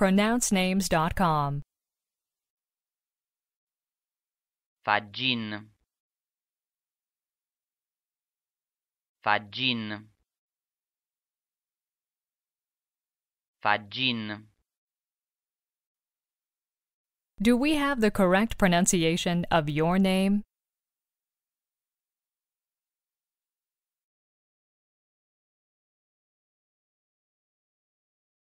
pronouncenames.com. Fagin. Fagin. Fagin. Do we have the correct pronunciation of your name?